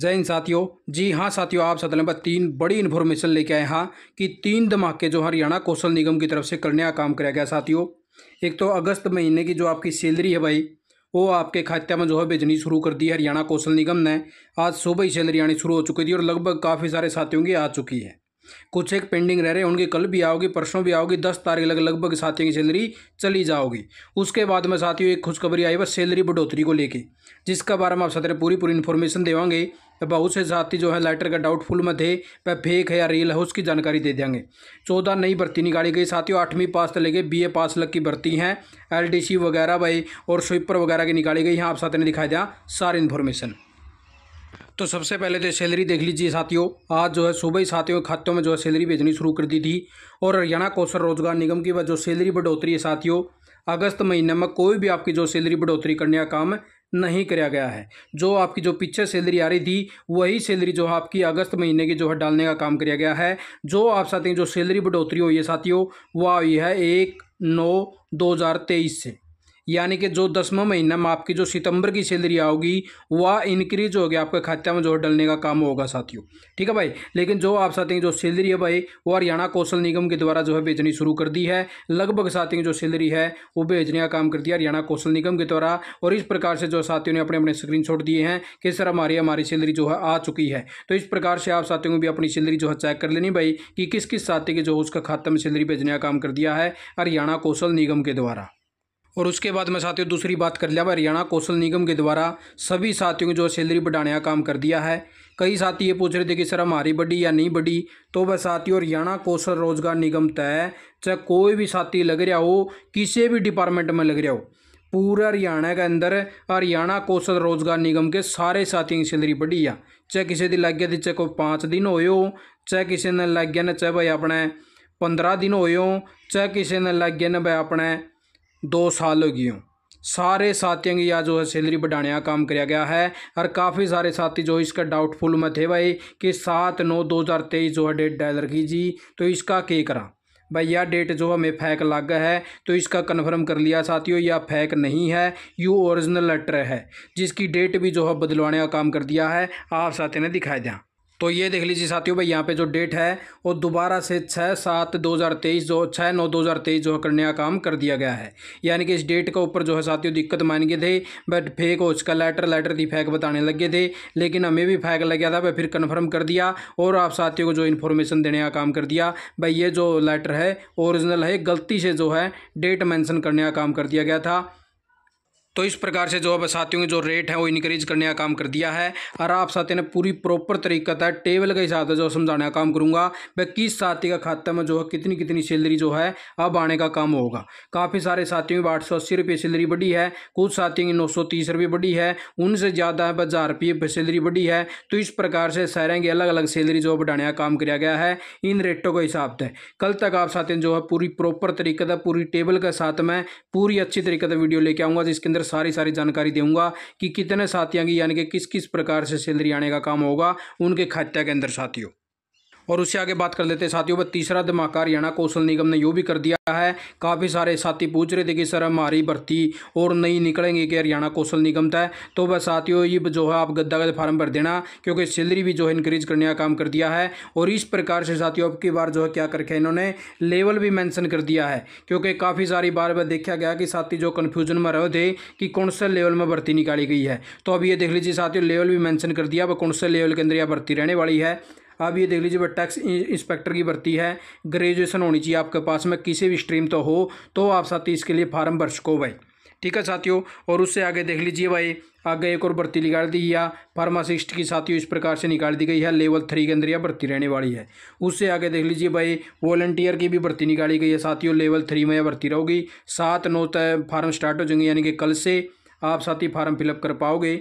जय हिंद साथियों जी हाँ साथियों आप साथ नंबर तीन बड़ी इन्फॉर्मेशन लेके आए हाँ कि तीन धमाके जो हरियाणा कौशल निगम की तरफ से करने का काम कराया गया साथियों एक तो अगस्त महीने की जो आपकी सैलरी है भाई वो आपके खाते में जो है भेजनी शुरू कर दी है हरियाणा कौशल निगम ने आज सुबह ही सैलरी आनी शुरू हो चुकी थी और लगभग काफ़ी सारे साथियों की आ चुकी है कुछ एक पेंडिंग रह रहे होंगे कल भी आओगी परसों भी आओगी दस तारीख लग लगभग साथियों की सैलरी चली जाओगी उसके बाद में साथियों एक खुशखबरी आई बस सैलरी बढ़ोतरी को लेके जिसका बारे में आप सत्र पूरी पूरी इन्फॉर्मेशन देवांगे बहुत से साथी जो है लेटर का डाउटफुल में थे वह फेक है या रियल है उसकी जानकारी दे देंगे चौदह नई भर्ती निकाली गई साथियों आठवीं पास से लेके बी ए पास लग की भर्ती हैं एलडीसी वगैरह भाई और स्वीपर वगैरह की निकाली गई यहाँ आप साथ ने दिखाई दिया सारी इन्फॉर्मेशन तो सबसे पहले तो सैलरी देख लीजिए साथियों आज जो है सुबह ही साथियों खातों में जो है सैलरी भेजनी शुरू कर दी थी और हरियाणा कौशल रोजगार निगम की वह जो सैलरी बढ़ोतरी है साथियों अगस्त महीने में कोई भी आपकी जो सैलरी बढ़ोतरी करने का काम नहीं कराया गया है जो आपकी जो पीछे सैलरी आ रही थी वही सैलरी जो आपकी अगस्त महीने की जो है डालने का काम किया गया है जो आप साथियों जो सैलरी बढ़ोतरी हुई है साथियों वह आई है एक नौ दो हज़ार तेईस से यानी कि जो दसवा महीना में आपकी जो सितंबर की सैलरी आओगी वह इंक्रीज हो गया आपके खाते में है डलने का काम होगा साथियों ठीक है भाई लेकिन जो आप साथियों जो सैलरी है भाई वो हरियाणा कौशल निगम के द्वारा जो है बेचनी शुरू कर दी है लगभग साथियों जो सैलरी है वो बेचने का काम कर दिया हरियाणा कौशल निगम के द्वारा और इस प्रकार से जो साथियों ने अपने अपने स्क्रीन दिए हैं कि सर हमारी हमारी सैलरी जो है आ चुकी है तो इस प्रकार से आप साथियों को भी अपनी सैलरी जो है चेक कर लेनी भाई कि किस किस साथी के जो उसका खाता में सैलरी भेजने का काम कर दिया है हरियाणा कौशल निगम के द्वारा और उसके बाद मैं साथियों दूसरी बात कर लिया हरियाणा कौशल निगम के द्वारा सभी साथियों को जो सैलरी बढ़ाने का काम कर दिया है कई साथी ये पूछ रहे थे कि सर हमारी बढ़ी या नहीं बढ़ी तो वह साथियों हरियाणा कौशल रोजगार निगम तय चाहे कोई भी साथी लग रहा हो किसी भी डिपार्टमेंट में लग रहा हो पूरा हरियाणा के अंदर हरियाणा कौशल रोजगार निगम के सारे साथियों की सैलरी बढ़ी है चाहे किसी की लग गया थी चाहे कोई पाँच दिन हो चाहे किसी ने लग गया ना चाहे भाई अपने पंद्रह दिन हो चाहे किसी ने लग गया ना भाई अपने दो साल हो गए हूँ सारे साथियों की या जो है सैलरी बढ़ाने का काम किया गया है और काफ़ी सारे साथी जो इसका डाउटफुल में थे भाई कि सात नौ दो हज़ार तेईस जो है डेट डायलर की जी तो इसका के करा भाई यह डेट जो हमें फैक लग है तो इसका कन्फर्म कर लिया साथियों यह फैक नहीं है यू ओरिजिनल लेटर है जिसकी डेट भी जो है बदलवाने का काम कर दिया है आप साथियों ने दिखाया दें तो ये देख लीजिए साथियों भाई यहाँ पे जो डेट है वो दोबारा से छः सात दो हज़ार तेईस जो छः नौ दो हज़ार तेईस जो है करने का काम कर दिया गया है यानी कि इस डेट के ऊपर जो है साथियों दिक्कत मान गए थे बट फेक हो उसका लेटर लेटर थी फैक बताने लग गए थे लेकिन हमें भी फैक लग गया था भाई फिर कन्फर्म कर दिया और आप साथियों को जो इन्फॉर्मेशन देने का काम कर दिया भाई ये जो लेटर है ओरिजिनल है गलती से जो है डेट मैंसन करने का काम कर दिया गया था तो इस प्रकार से जो है साथियों के जो रेट है वो इनक्रीज करने का काम कर दिया है और आप साथियों ने पूरी प्रॉपर तरीका था टेबल के हिसाब से जो समझाने का काम करूँगा भाई किस साथी का खाता में जो है कितनी कितनी सैलरी जो है अब आने का काम होगा काफ़ी सारे साथियों आठ सौ अस्सी रुपये सैलरी बढ़ी है कुछ साथियों की नौ सौ तीस रुपये बढ़ी है उनसे ज़्यादा हज़ार रुपये सैलरी बढ़ी है तो इस प्रकार से सारे की अलग अलग सैलरी जो बढ़ाने का काम किया गया है इन रेटों के हिसाब से कल तक आप साथियों जो है पूरी प्रॉपर तरीके से पूरी टेबल के साथ में पूरी अच्छी तरीके से वीडियो लेके आऊँगा जिसके अंदर सारी सारी जानकारी दूंगा कि कितने साथियों की यानी कि किस किस प्रकार से सैलरी आने का काम होगा उनके खाते के अंदर साथियों और उससे आगे बात कर लेते हैं साथियों पर तीसरा धमाका हरियाणा कौशल निगम ने यूँ भी कर दिया है काफ़ी सारे साथी पूछ रहे थे कि सर हमारी भर्ती और नहीं निकलेंगे कि हरियाणा कौशल निगम था तो बस साथियों ये जो है आप गद्दा गद फार्म भर देना क्योंकि सैलरी भी जो है इंक्रीज करने का काम कर दिया है और इस प्रकार से साथियों अब की बार जो है क्या करके इन्होंने लेवल भी मैंसन कर दिया है क्योंकि काफ़ी सारी बार बार देखा गया कि साथी जो कन्फ्यूजन में रहे थे कि कौन से लेवल में भर्ती निकाली गई है तो अब ये देख लीजिए साथियों लेवल भी मैंसन कर दिया अब कौन से लेवल के अंदर यह भर्ती रहने वाली है अब ये देख लीजिए टैक्स इंस्पेक्टर की भर्ती है ग्रेजुएशन होनी चाहिए आपके पास में किसी भी स्ट्रीम तो हो तो आप साथी इसके लिए फार्म भर सको भाई ठीक है साथियों और उससे आगे देख लीजिए भाई आगे एक और भर्ती निकाल दी या फार्मासिस्ट की साथियों इस प्रकार से निकाल दी गई है लेवल थ्री के अंदर यह भर्ती रहने वाली है उससे आगे देख लीजिए भाई वॉलंटियर की भी भर्ती निकाली गई है साथियों लेवल थ्री में यह भर्ती रहोगी सात नौ तय फार्म स्टार्ट हो जाएंगे यानी कि कल से आप साथी फार्म फिलअप कर पाओगे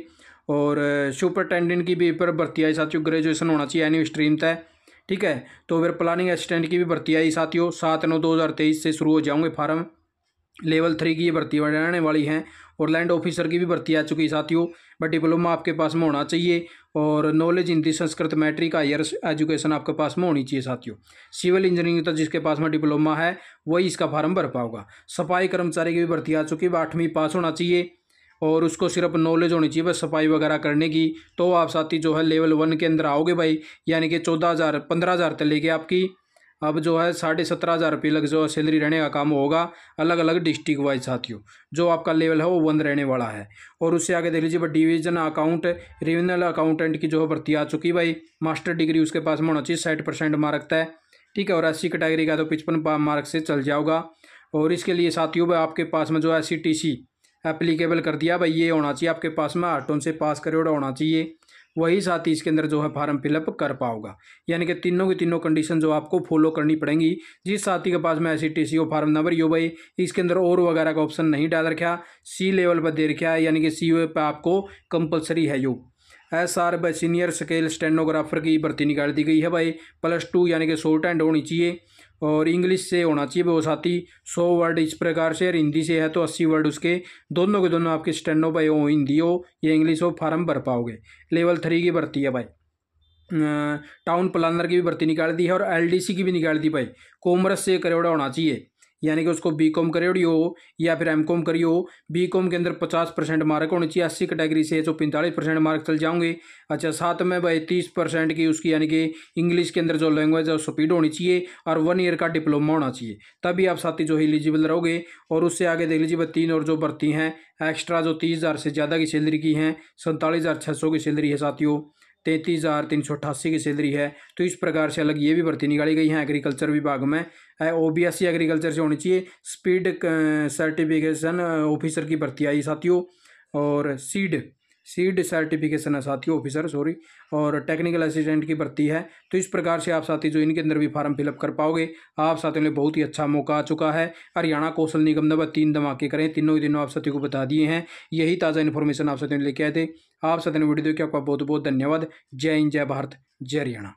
और सुपरटेंडेंट की भी पर आई साथियों ग्रेजुएशन होना चाहिए एनी स्ट्रीम तय ठीक है तो फिर प्लानिंग असिस्टेंट की भी भर्ती आई साथियों सात नौ दो हज़ार तेईस से शुरू हो जाऊंगे फार्म लेवल थ्री की भर्ती रहने वाली हैं और लैंड ऑफिसर की भी भर्ती आ चुकी है साथियों बट डिप्लोमा आपके पास में होना चाहिए और knowledge Hindi Sanskrit matric higher education आपके पास में होनी चाहिए साथियों सिविल इंजीनियरिंग तक तो जिसके पास में डिप्लोमा है वही इसका फार्म भर पाओगा सफाई कर्मचारी की भी भर्ती आ चुकी है आठवीं पास होना चाहिए और उसको सिर्फ नॉलेज होनी चाहिए बस सफाई वगैरह करने की तो आप साथी जो है लेवल वन के अंदर आओगे भाई यानी कि चौदह हज़ार पंद्रह हज़ार तक लेके आपकी अब जो है साढ़े सत्रह हज़ार रुपये लग जो सैलरी रहने का काम होगा अलग अलग डिस्ट्रिक्ट वाइज साथियों जो आपका लेवल है वो बंद रहने वाला है और उससे आगे देख लीजिए डिवीजन अकाउंट रिविजनल अकाउंटेंट की जो है भर्ती आ चुकी भाई मास्टर डिग्री उसके पास में होना चाहिए साठ परसेंट मार्क तय ठीक है और एस कैटेगरी का तो पचपन मार्क से चल जाओगा और इसके लिए साथियों भाई आपके पास में जो है सी एप्लीकेबल कर दिया भाई ये होना चाहिए आपके पास में आठों से पास करे होना चाहिए वही साथ ही इसके अंदर जो है फार्म फिलअप कर पाओगा यानी कि तीनों की तीनों कंडीशन जो आपको फॉलो करनी पड़ेंगी जिस साथी के पास में ऐसी T C O form number यू भाई इसके अंदर और वगैरह का ऑप्शन नहीं डाल रखा सी लेवल पर दे रखा है यानी कि सी ओ पर आपको कंपलसरी है U S R senior scale stenographer की भर्ती निकाल दी गई है भाई प्लस टू यानी कि शोर्ट एंड होनी चाहिए और इंग्लिश से होना चाहिए वो साथी सौ वर्ड इस प्रकार से और हिंदी से है तो अस्सी वर्ड उसके दोनों के दोनों आपके स्टैंडो भाई हो हिंदी हो या इंग्लिश हो फार्म भर पाओगे लेवल थ्री की भर्ती है भाई टाउन प्लानर की भी भर्ती निकाल दी है और एलडीसी की भी निकाल दी भाई कॉमर्स से करोड़ा होना चाहिए यानी कि उसको बी कॉम करी हो या फिर एम कॉम करी हो बी कॉम के अंदर पचास परसेंट मार्क होने चाहिए अस्सी कैटेगरी से तो पैंतालीस परसेंट मार्क चल जाऊंगे अच्छा साथ में भाई तीस परसेंट की उसकी यानी कि इंग्लिश के अंदर जो लैंग्वेज है उसको स्पीड होनी चाहिए और वन ईयर का डिप्लोमा होना चाहिए तभी आप साथी जो है एलिजिबल रहोगे और उससे आगे देख लीजिए भाई तीन और जो भर्ती हैं एक्स्ट्रा जो तीस हज़ार से ज़्यादा की सैलरी की हैं सैंतालीस हज़ार छः सौ की सैलरी है साथियों तैंतीस हज़ार तीन सौ अट्ठासी की सैलरी है तो इस प्रकार से अलग ये भी भर्ती निकाली गई है एग्रीकल्चर विभाग में ओ बी एस सी एग्रीकल्चर से होनी चाहिए स्पीड सर्टिफिकेशन ऑफिसर की भर्ती आई साथियों और सीड सीड सर्टिफिकेशन है साथियों ऑफिसर सॉरी और टेक्निकल असिस्टेंट की भर्ती है तो इस प्रकार से आप साथी जो इनके अंदर भी फॉर्म फिलअप कर पाओगे आप साथियों ने बहुत ही अच्छा मौका आ चुका है हरियाणा कौशल निगम ने तीन धमाके करें तीनों ही दिनों आप साथियों को बता दिए हैं यही ताज़ा इन्फॉर्मेशन आप साथियों ने लेके आए थे आप सदन वीडियो देखिए आपका बहुत बहुत धन्यवाद जय हिंद जय भारत जय हरियाणा